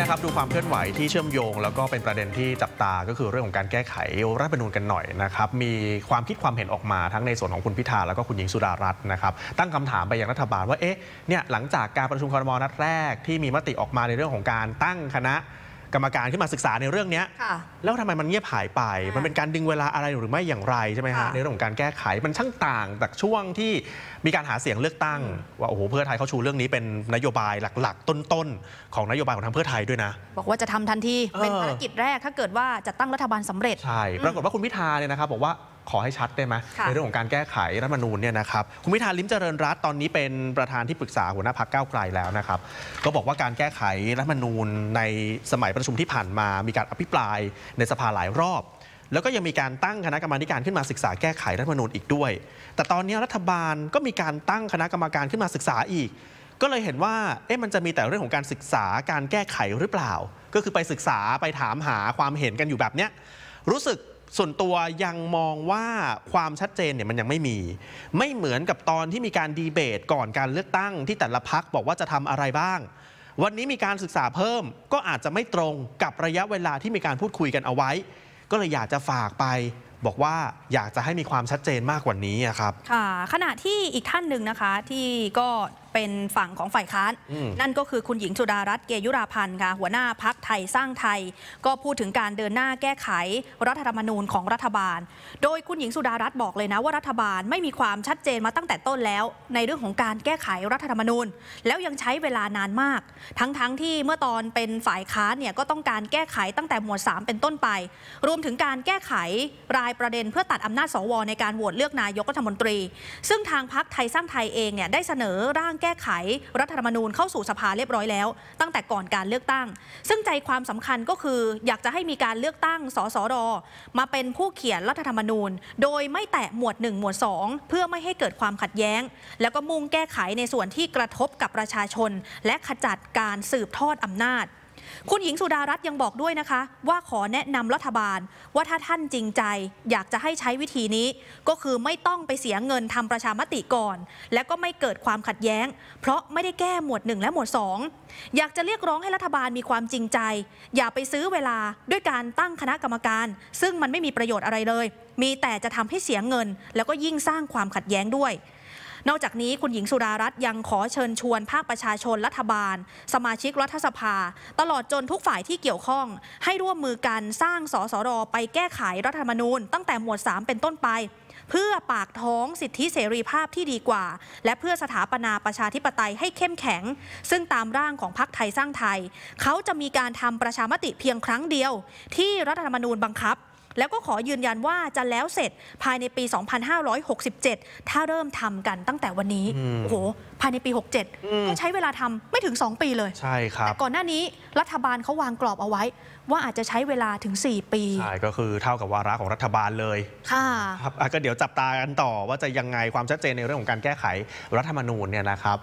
นะครับดูความเคลื่อนไหวที่เชื่อมโยง แล้วก็เป็นประเด็นที่จับตา ก็คือเรื่องของการแก้ไขรัฐธรรมนูญกันหน่อยนะครับมีความคิดความเห็นออกมาทั้งในส่วนของคุณพิธาแล้วก็คุณหญิงสุดารัตน์นะครับ ตั้งคำถามไปยังรัฐบาลว่าเอ๊ะเนี่ยหลังจากการประชุมครมนัดแรกที่มีมติออกมาในเรื่องของการตั้งคณะกรรมการขึ้นมาศึกษาในเรื่องนี้ แล้วทำไมมันเงียบหายไป มันเป็นการดึงเวลาอะไรหรือไม่อย่างไรใช่ไหมฮะในเรื่องของการแก้ไขมันช่างต่างจากช่วงที่มีการหาเสียงเลือกตั้ง ว่าโอ้โหเพื่อไทยเขาชูเรื่องนี้เป็นนโยบายหลักๆ ต้นๆ ของนโยบายของทางเพื่อไทยด้วยนะ บอกว่าจะทำทันทีเป็นภารกิจแรกถ้าเกิดว่าจะตั้งรัฐบาลสำเร็จใช่ปรากฏว่าคุณพิธาเนี่ยนะครับบอกว่าขอให้ชัดได้ไหมในเรื่องของการแก้ไขรัฐมนูญเนี่ยนะครับคุณพิธาลิมเจริญรัตน์ตอนนี้เป็นประธานที่ปรึกษาหัวหน้าพักเก้าไกลแล้วนะครับ ก็บอกว่าการแก้ไขรัฐมนูญในสมัยประชุมที่ผ่านมามีการอภิปรายในสภาหลายรอบ แล้วก็ยังมีการตั้งคณะกรรมาการขึ้นมาศึกษาแก้ไขรัฐมนูญอีกด้วย แต่ตอนนี้รัฐบาลก็มีการตั้งคณะกรรมาการขึ้นมาศึกษาอีก ก็เลยเห็นว่าเอ๊ะมันจะมีแต่เรื่องของการศึกษาการแก้ไขหรือเปล่า ก็คือไปศึกษาไปถามหาความเห็นกันอยู่แบบเนี้ยรู้สึกส่วนตัวยังมองว่าความชัดเจนเนี่ยมันยังไม่มี ไม่เหมือนกับตอนที่มีการดีเบตก่อนการเลือกตั้งที่แต่ละพักบอกว่าจะทำอะไรบ้าง วันนี้มีการศึกษาเพิ่ม ก็อาจจะไม่ตรงกับระยะเวลาที่มีการพูดคุยกันเอาไว้ ก็เลยอยากจะฝากไปบอกว่าอยากจะให้มีความชัดเจนมากกว่านี้ครับค่ะขณะที่อีกท่านหนึ่งนะคะที่ก็เป็นฝั่งของฝ่ายค้าน นั่นก็คือคุณหญิงสุดารัตน์เกยุราพันธ์ค่ะหัวหน้าพักไทยสร้างไทย ก็พูดถึงการเดินหน้าแก้ไขรัฐธรรมนูญของรัฐบาล โดยคุณหญิงสุดารัตน์บอกเลยนะ ว่ารัฐบาลไม่มีความชัดเจนมาตั้งแต่ต้นแล้ว ในเรื่องของการแก้ไขรัฐธรรมนูญ แล้วยังใช้เวลานานมาก ทั้งๆทที่เมื่อตอนเป็นฝ่ายค้านเนี่ยก็ต้องการแก้ไขตั้งแต่หมวด3เป็นต้นไป รวมถึงการแก้ไขรายายประเด็นเพื่อตัดอำนาจสวในการโหวตเลือกนายกรัฐมนตรี ซึ่งทางพักไทยสร้างไทยเองเนี่ย ได้เสนอร่างแก้ไขรัฐธรรมนูญเข้าสู่สภาเรียบร้อยแล้วตั้งแต่ก่อนการเลือกตั้ง ซึ่งใจความสำคัญก็คือ อยากจะให้มีการเลือกตั้งสสรมาเป็นผู้เขียนรัฐธรรมนูญ โดยไม่แตะหมวด1หมวด2เพื่อไม่ให้เกิดความขัดแย้ง แล้วก็มุ่งแก้ไขในส่วนที่กระทบกับประชาชน และขจัดการสืบทอดอำนาจคุณหญิงสุดารัตน์ยังบอกด้วยนะคะ ว่าขอแนะนำรัฐบาล ว่าถ้าท่านจริงใจ อยากจะให้ใช้วิธีนี้ก็คือไม่ต้องไปเสียเงินทำประชามติก่อน และก็ไม่เกิดความขัดแย้ง เพราะไม่ได้แก้หมวด 1 และหมวด 2 อยากจะเรียกร้องให้รัฐบาลมีความจริงใจ อย่าไปซื้อเวลาด้วยการตั้งคณะกรรมการ ซึ่งมันไม่มีประโยชน์อะไรเลย มีแต่จะทำให้เสียเงิน แล้วก็ยิ่งสร้างความขัดแย้งด้วยนอกจากนี้คุณหญิงสุดารัตน์ยังขอเชิญชวนภาคประชาชนรัฐบาล สมาชิกรัฐสภา ตลอดจนทุกฝ่ายที่เกี่ยวข้อง ให้ร่วมมือกันสร้างสสรไปแก้ไขรัฐธรรมนูญ ตั้งแต่หมวด 3 เป็นต้นไป เพื่อปากท้องสิทธิเสรีภาพที่ดีกว่า และเพื่อสถาปนาประชาธิปไตยให้เข้มแข็ง ซึ่งตามร่างของพรรคไทยสร้างไทยเขาจะมีการทำประชามติเพียงครั้งเดียว ที่รัฐธรรมนูญบังคับแล้วก็ขอยืนยันว่าจะแล้วเสร็จภายในปี 2567 ถ้าเริ่มทำกันตั้งแต่วันนี้ โอ้โห ภายในปี 67 ก็ใช้เวลาทำไม่ถึง 2 ปีเลย ใช่ครับ ก่อนหน้านี้รัฐบาลเขาวางกรอบเอาไว้ ว่าอาจจะใช้เวลาถึง 4 ปี ใช่ ก็คือเท่ากับวาระของรัฐบาลเลย ค่ะ ครับก็เดี๋ยวจับตากันต่อว่าจะยังไงความชัดเจนในเรื่องของการแก้ไขรัฐธรรมนูญเนี่ยนะครับ